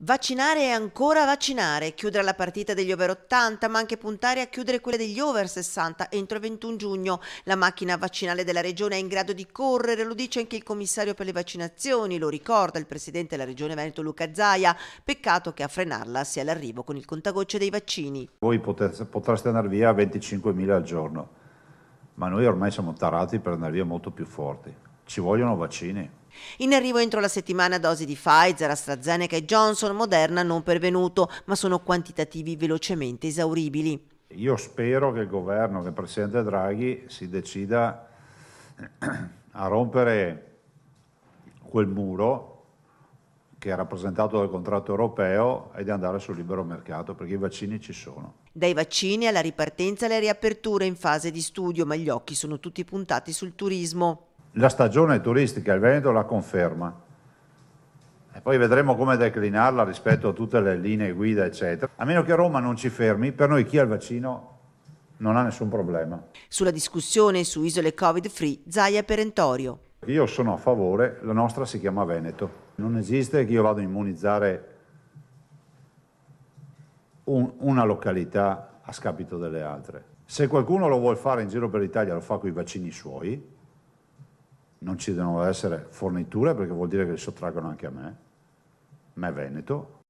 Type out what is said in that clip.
Vaccinare e ancora vaccinare, chiudere la partita degli over 80, ma anche puntare a chiudere quelle degli over 60 entro il 21 giugno. La macchina vaccinale della regione è in grado di correre, lo dice anche il commissario per le vaccinazioni, lo ricorda il presidente della regione Veneto Luca Zaia. Peccato che a frenarla sia l'arrivo con il contagocce dei vaccini. Voi potete, potreste andare via a 25.000 al giorno, ma noi ormai siamo tarati per andare via molto più forti. Ci vogliono vaccini. In arrivo entro la settimana dosi di Pfizer, AstraZeneca e Johnson, Moderna non pervenuto, ma sono quantitativi velocemente esauribili. Io spero che il governo, che il presidente Draghi si decida a rompere quel muro che è rappresentato dal contratto europeo e di andare sul libero mercato perché i vaccini ci sono. Dai vaccini alla ripartenza e alle riaperture in fase di studio, ma gli occhi sono tutti puntati sul turismo la stagione turistica, il Veneto la conferma. E poi vedremo come declinarla rispetto a tutte le linee guida, eccetera. A meno che Roma non ci fermi, per noi chi ha il vaccino non ha nessun problema. Sulla discussione su isole Covid-free, Zaia Perentorio. Io sono a favore, la nostra si chiama Veneto. Non esiste che io vado a immunizzare un, una località a scapito delle altre. Se qualcuno lo vuole fare in giro per l'Italia, lo fa con i vaccini suoi, non ci devono essere forniture perché vuol dire che le sottraggono anche a me, ma è Veneto,